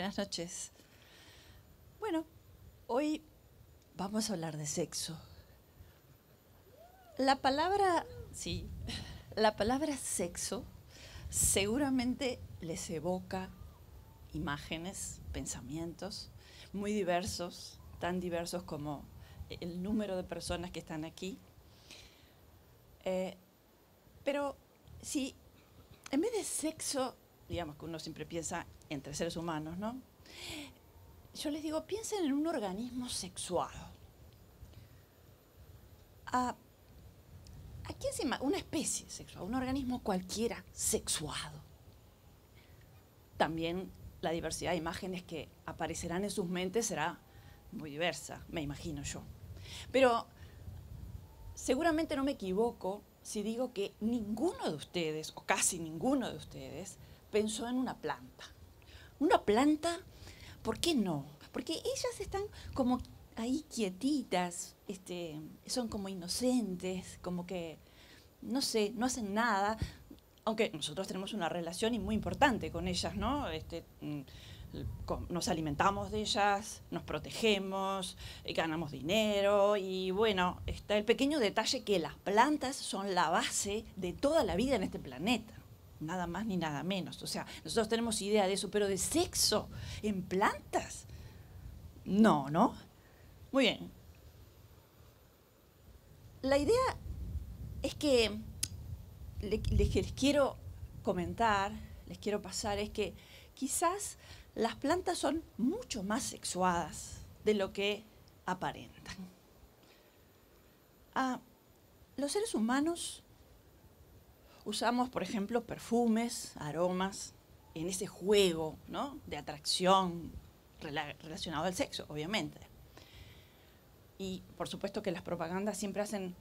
buenas noches. Bueno, hoy vamos a hablar de sexo. La palabra, sí, la palabra sexo seguramente les evoca imágenes, pensamientos muy diversos, tan diversos como el número de personas que están aquí. Eh, pero si en vez de sexo, digamos que uno siempre piensa entre seres humanos, ¿no? Yo les digo, piensen en un organismo sexuado. Ah, ¿A, quién se Una especie sexual, un organismo cualquiera sexuado. También la diversidad de imágenes que aparecerán en sus mentes será muy diversa, me imagino yo. Pero seguramente no me equivoco si digo que ninguno de ustedes, o casi ninguno de ustedes, pensó en una planta una planta, ¿por qué no? Porque ellas están como ahí quietitas, este, son como inocentes, como que, no sé, no hacen nada, aunque nosotros tenemos una relación muy importante con ellas, ¿no? Este, mm, nos alimentamos de ellas, nos protegemos, eh, ganamos dinero y bueno, está el pequeño detalle que las plantas son la base de toda la vida en este planeta nada más ni nada menos. O sea, nosotros tenemos idea de eso, pero de sexo en plantas, no, ¿no? Muy bien. La idea es que les, quiero comentar, les quiero pasar, es que quizás las plantas son mucho más sexuadas de lo que aparentan. Ah, los seres humanos usamos, por ejemplo, perfumes, aromas, en ese juego de atracción relacionado al sexo, obviamente. Y por supuesto que las propagandas siempre hacen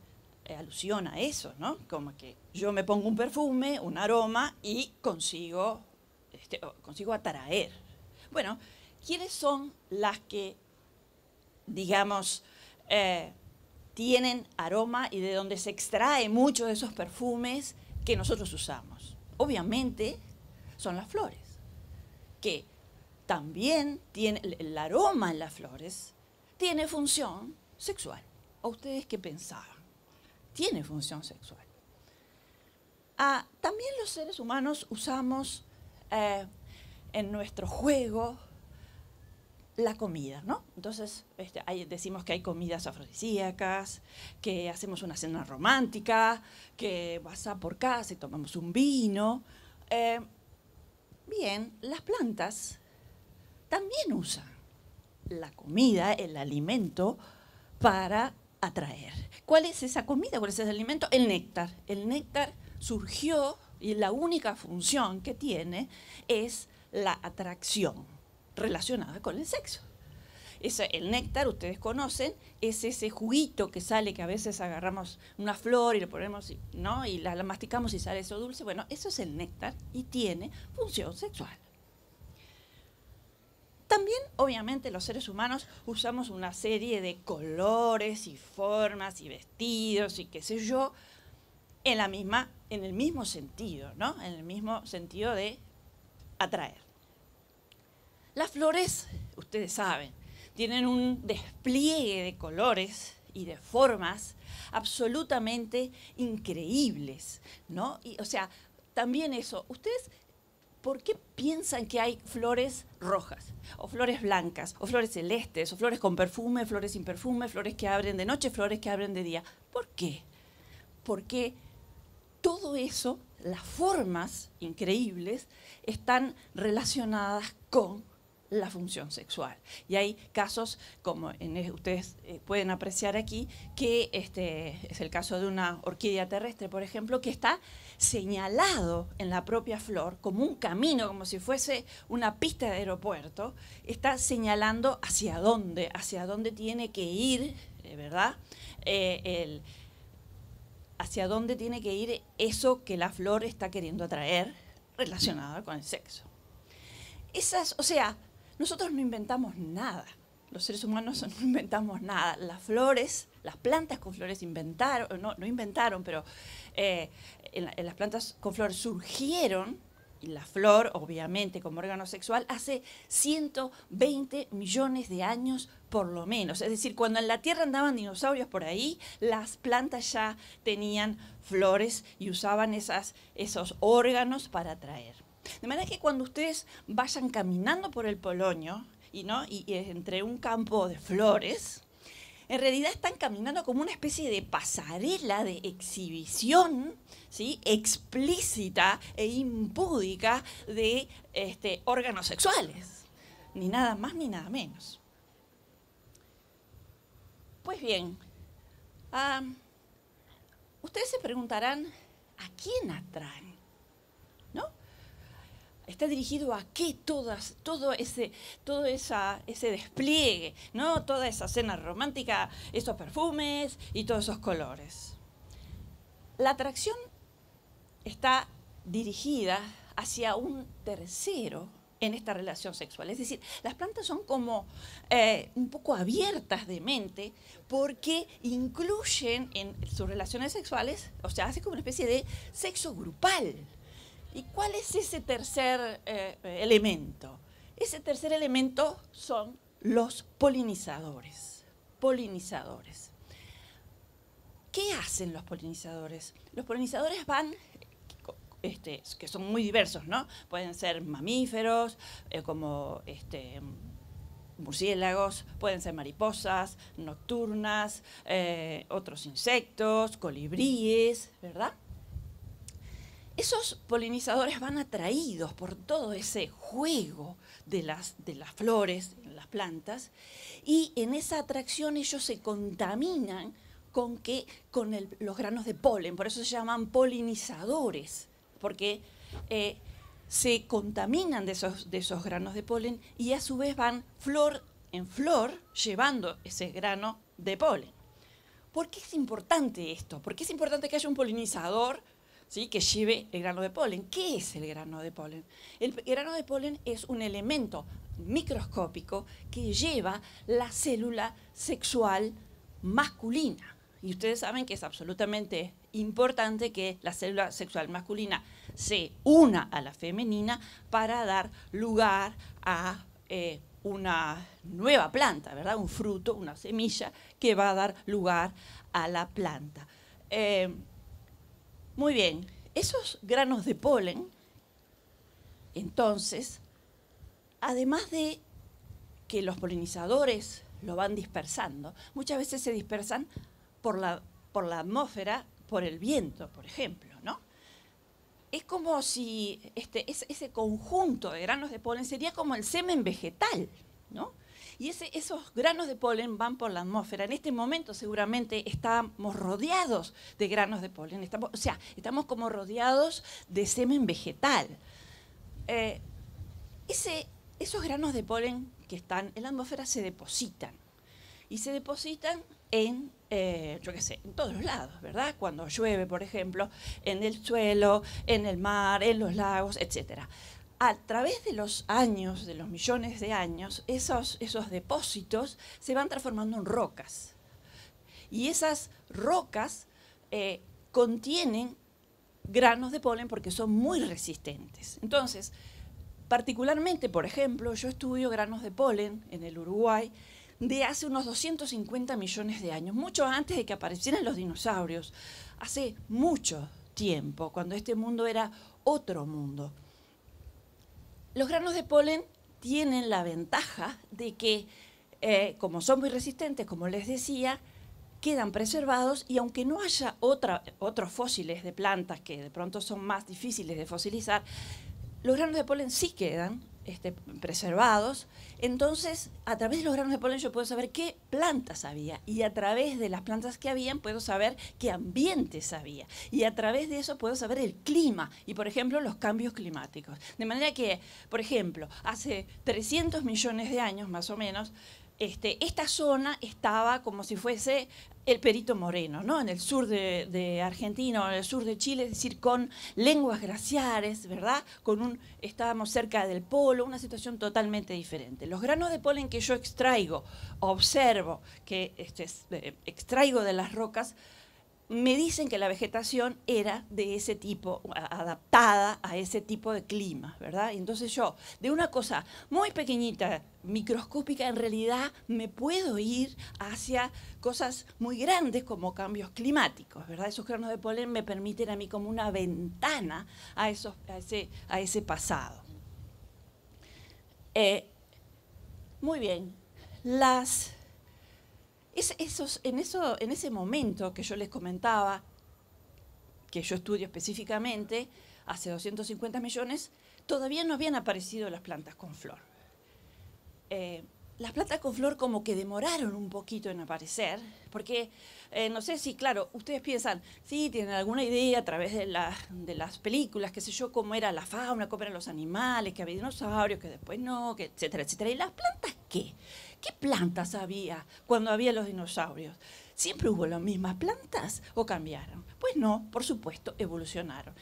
eh, alusión a eso, ¿no? Como que yo me pongo un perfume, un aroma y consigo, este, consigo atraer. Bueno, ¿quiénes son las que, digamos, eh, tienen aroma y de dónde se extrae mucho de esos perfumes que nosotros usamos. Obviamente son las flores, que también tiene el aroma en las flores tiene función sexual. ¿A ustedes qué pensaban? Tiene función sexual. Ah, también los seres humanos usamos eh, en nuestro juego la comida, ¿no? Entonces este, decimos que hay comidas afrodisíacas, que hacemos una cena romántica, que vas a por casa y tomamos un vino. Eh, bien, las plantas también usan la comida, el alimento, para atraer. ¿Cuál es esa comida? ¿Cuál es ese alimento? El néctar. El néctar surgió y la única función que tiene es la atracción relacionada con el sexo. el néctar, ustedes conocen, es ese juguito que sale, que a veces agarramos una flor y lo ponemos, ¿no? Y la, masticamos y sale eso dulce. Bueno, eso es el néctar y tiene función sexual. También, obviamente, los seres humanos usamos una serie de colores y formas y vestidos y qué sé yo, en, la misma, en el mismo sentido, ¿no? En el mismo sentido de atraer. Las flores, ustedes saben, tienen un despliegue de colores y de formas absolutamente increíbles, ¿no? o sea, también eso, ustedes, ¿por qué piensan que hay flores rojas, o flores blancas, o flores celestes, o flores con perfume, flores sin perfume, flores que abren de noche, flores que abren de día? ¿Por qué? Porque todo eso, las formas increíbles, están relacionadas con la función sexual. Y hay casos, como en, ustedes eh, pueden apreciar aquí, que este, es el caso de una orquídea terrestre, por ejemplo, que está señalado en la propia flor como un camino, como si fuese una pista de aeropuerto, está señalando hacia dónde, hacia dónde tiene que ir, eh, ¿verdad? Eh, hacia dónde tiene que ir eso que la flor está queriendo atraer relacionado con el sexo. Esas, o sea, nosotros no inventamos nada. Los seres humanos no inventamos nada. Las flores, las plantas con flores inventaron, no, no inventaron, pero eh, las plantas con flores surgieron y la flor, obviamente, como órgano sexual, hace 120 millones de años por lo menos. Es decir, cuando en la Tierra andaban dinosaurios por ahí, las plantas ya tenían flores y usaban esos órganos para atraer. De manera que cuando ustedes vayan caminando por el Polonio y, ¿no? y, entre un campo de flores, en realidad están caminando como una especie de pasarela de exhibición ¿sí? explícita e impúdica de este, órganos sexuales. Ni nada más ni nada menos. Pues bien, ustedes se preguntarán, ¿a quién atraen? está dirigido a qué todas, todo ese, todo ese despliegue, ¿no? Toda esa cena romántica, esos perfumes y todos esos colores. La atracción está dirigida hacia un tercero en esta relación sexual. Es decir, las plantas son como eh, un poco abiertas de mente porque incluyen en sus relaciones sexuales, o sea, hace como una especie de sexo grupal ¿Y cuál es ese tercer eh, elemento? Ese tercer elemento son los polinizadores. Polinizadores. ¿Qué hacen los polinizadores? Los polinizadores van, este, que son muy diversos, ¿no? Pueden ser mamíferos, eh, como este, murciélagos, pueden ser mariposas, nocturnas, eh, otros insectos, colibríes, ¿verdad? esos polinizadores van atraídos por todo ese juego de las, flores, las plantas, y en esa atracción ellos se contaminan con, con los granos de polen, por eso se llaman polinizadores, porque eh, se contaminan de esos, de esos granos de polen y a su vez van flor en flor llevando ese grano de polen. ¿Por qué es importante esto? ¿Por qué es importante que haya un polinizador? que lleve el grano de polen. ¿Qué es el grano de polen? El grano de polen es un elemento microscópico que lleva la célula sexual masculina. Y ustedes saben que es absolutamente importante que la célula sexual masculina se una a la femenina para dar lugar a eh, una nueva planta, ¿verdad? Un fruto, una semilla que va a dar lugar a la planta. Eh, muy bien, esos granos de polen, entonces, además de que los polinizadores lo van dispersando, muchas veces se dispersan por la, por la atmósfera, por el viento, por ejemplo, ¿no? Es como si este, ese conjunto de granos de polen sería como el semen vegetal, ¿no? y esos granos de polen van por la atmósfera. En este momento seguramente estamos rodeados de granos de polen, o sea, estamos como rodeados de semen vegetal. Eh, esos granos de polen que están en la atmósfera se depositan y se depositan en, eh, yo qué sé, en todos los lados, ¿verdad? Cuando llueve, por ejemplo, en el suelo, en el mar, en los lagos, etcétera a través de los años, de los millones de años, esos, depósitos se van transformando en rocas. Y esas rocas eh, contienen granos de polen porque son muy resistentes. Entonces, particularmente, por ejemplo, yo estudio granos de polen en el Uruguay de hace unos 250 millones de años, mucho antes de que aparecieran los dinosaurios, hace mucho tiempo, cuando este mundo era otro mundo. Los granos de polen tienen la ventaja de que, eh, como son muy resistentes, como les decía, quedan preservados y aunque no haya otra, otros fósiles de plantas que de pronto son más difíciles de fosilizar, los granos de polen sí quedan este, preservados. Entonces, a través de los granos de polen yo puedo saber qué plantas había y a través de las plantas que habían puedo saber qué ambientes había y a través de eso puedo saber el clima y, por ejemplo, los cambios climáticos. De manera que, por ejemplo, hace 300 millones de años más o menos, este, esta zona estaba como si fuese el Perito Moreno, ¿no? En el sur de, de, Argentina, en el sur de Chile, es decir, con lenguas glaciares, ¿verdad? Con un, estábamos cerca del polo, una situación totalmente diferente. Los granos de polen que yo extraigo, observo, que este, eh, extraigo de las rocas, me dicen que la vegetación era de ese tipo, adaptada a ese tipo de clima, ¿verdad? entonces yo, de una cosa muy pequeñita, microscópica, en realidad me puedo ir hacia cosas muy grandes como cambios climáticos, ¿verdad? Esos granos de polen me permiten a mí como una ventana a, esos, a, ese, pasado. Eh, muy bien, las esos, en, eso, en ese momento que yo les comentaba, que yo estudio específicamente, hace 250 millones, todavía no habían aparecido las plantas con flor. Eh, las plantas con flor como que demoraron un poquito en aparecer, porque eh, no sé si, claro, ustedes piensan, sí, tienen alguna idea a través de, las películas, qué sé yo, cómo era la fauna, cómo eran los animales, que había dinosaurios, que después no, que etcétera, etcétera. ¿Y las plantas qué? ¿Qué plantas había cuando había los dinosaurios? ¿Siempre hubo las mismas plantas o cambiaron? Pues no, por supuesto, evolucionaron.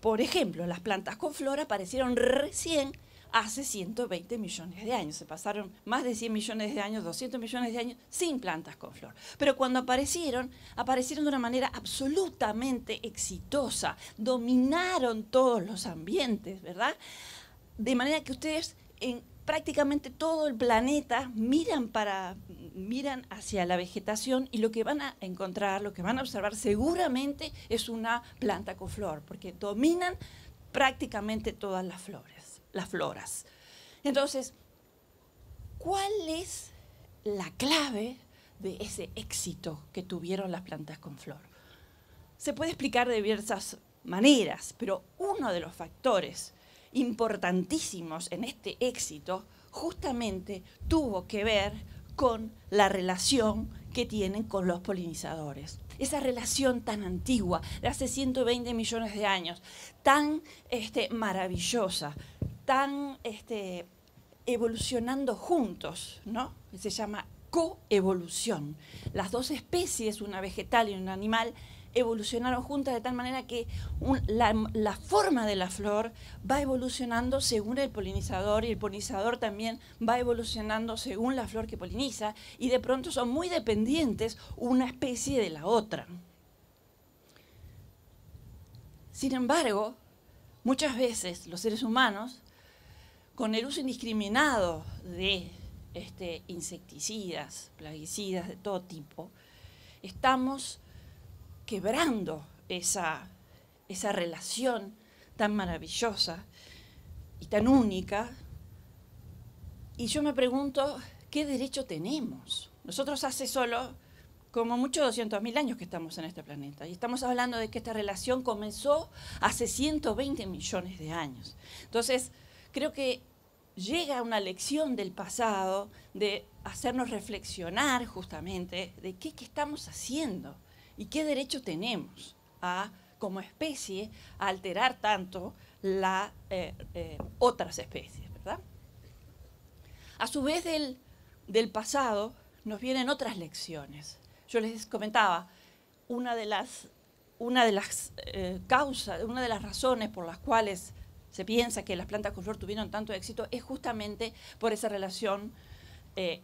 Por ejemplo, las plantas con flor aparecieron recién hace 120 millones de años. Se pasaron más de 100 millones de años, 200 millones de años sin plantas con flor. Pero cuando aparecieron, aparecieron de una manera absolutamente exitosa. Dominaron todos los ambientes, ¿verdad? De manera que ustedes en prácticamente todo el planeta miran, para, miran hacia la vegetación y lo que van a encontrar, lo que van a observar seguramente es una planta con flor, porque dominan prácticamente todas las flores, las floras. Entonces, ¿cuál es la clave de ese éxito que tuvieron las plantas con flor? Se puede explicar de diversas maneras, pero uno de los factores importantísimos en este éxito justamente tuvo que ver con la relación que tienen con los polinizadores. Esa relación tan antigua, de hace 120 millones de años, tan este, maravillosa, tan este, evolucionando juntos, ¿no? Se llama coevolución. Las dos especies, una vegetal y un animal, evolucionaron juntas de tal manera que la, forma de la flor va evolucionando según el polinizador y el polinizador también va evolucionando según la flor que poliniza y de pronto son muy dependientes una especie de la otra. Sin embargo, muchas veces los seres humanos, con el uso indiscriminado de este, insecticidas, plaguicidas de todo tipo, estamos quebrando esa, relación tan maravillosa y tan única. Y yo me pregunto, ¿qué derecho tenemos? Nosotros hace solo como muchos 200.000 años que estamos en este planeta. Y estamos hablando de que esta relación comenzó hace 120 millones de años. Entonces, creo que llega una lección del pasado de hacernos reflexionar justamente de qué, qué estamos haciendo. ¿Y qué derecho tenemos a, como especie a alterar tanto las eh, eh, otras especies? A su vez del, pasado nos vienen otras lecciones. Yo les comentaba, una de las, una de las eh, causas, una de las razones por las cuales se piensa que las plantas con tuvieron tanto éxito es justamente por esa relación de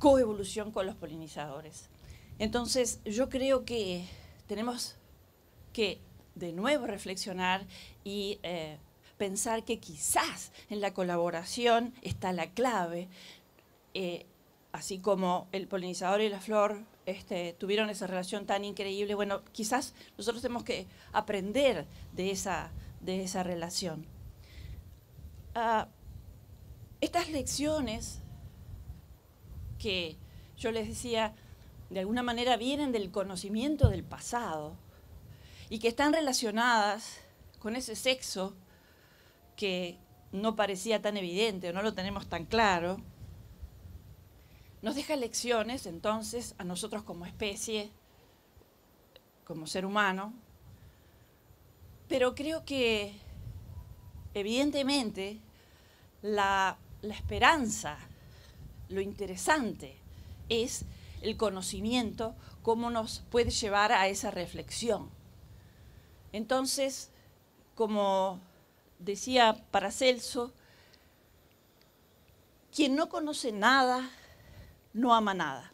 coevolución con los polinizadores. Entonces, yo creo que tenemos que de nuevo reflexionar y eh, pensar que quizás en la colaboración está la clave, eh, así como el polinizador y la flor este, tuvieron esa relación tan increíble, bueno, quizás nosotros tenemos que aprender de esa, relación. Ah, estas lecciones que yo les decía de alguna manera vienen del conocimiento del pasado y que están relacionadas con ese sexo que no parecía tan evidente o no lo tenemos tan claro, nos deja lecciones entonces a nosotros como especie, como ser humano, pero creo que evidentemente la, esperanza, lo interesante es el conocimiento, cómo nos puede llevar a esa reflexión. Entonces, como decía Paracelso, quien no conoce nada, no ama nada.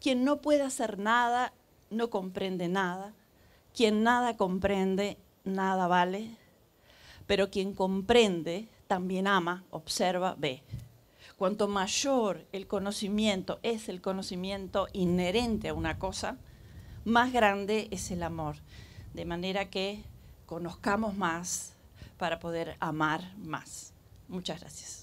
Quien no puede hacer nada, no comprende nada. Quien nada comprende, nada vale. Pero quien comprende, también ama, observa, ve cuanto mayor el conocimiento es el conocimiento inherente a una cosa, más grande es el amor. De manera que conozcamos más para poder amar más. Muchas gracias.